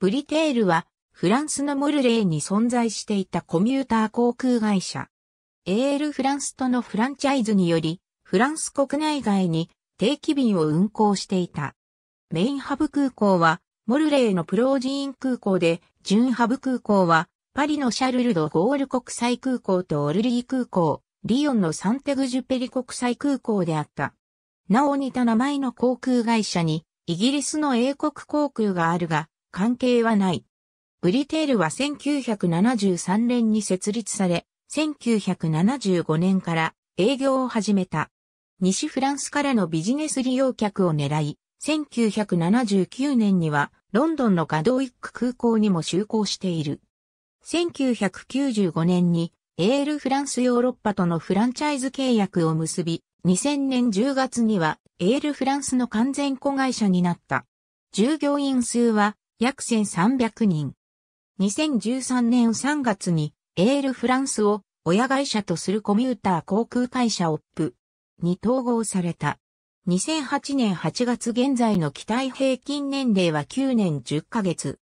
ブリテールは、フランスのモルレーに存在していたコミューター航空会社。AL フランスとのフランチャイズにより、フランス国内外に定期便を運航していた。メインハブ空港は、モルレーのプロージーン空港で、準ハブ空港は、パリのシャルルド・ゴール国際空港とオルリー空港、リヨンのサンテグジュペリ国際空港であった。なお似た名前の航空会社に、イギリスの英国航空があるが、関係はない。ブリテールは1973年に設立され、1975年から営業を始めた。西フランスからのビジネス利用客を狙い、1979年にはロンドンのガドウィック空港にも就航している。1995年にエールフランスヨーロッパとのフランチャイズ契約を結び、2000年10月にはエールフランスの完全子会社になった。従業員数は約1300人。2013年3月にエールフランスを親会社とするコミューター航空会社オップに統合された。2008年8月現在の機体平均年齢は9年10ヶ月。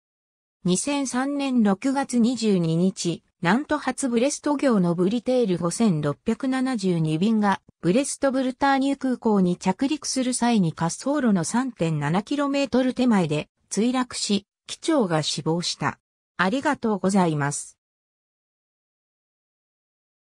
2003年6月22日、なんと初ブレスト業のブリテール5672便がブレストブルターニュ空港に着陸する際に滑走路の 3.7km 手前で墜落し、機長が死亡した。ありがとうございます。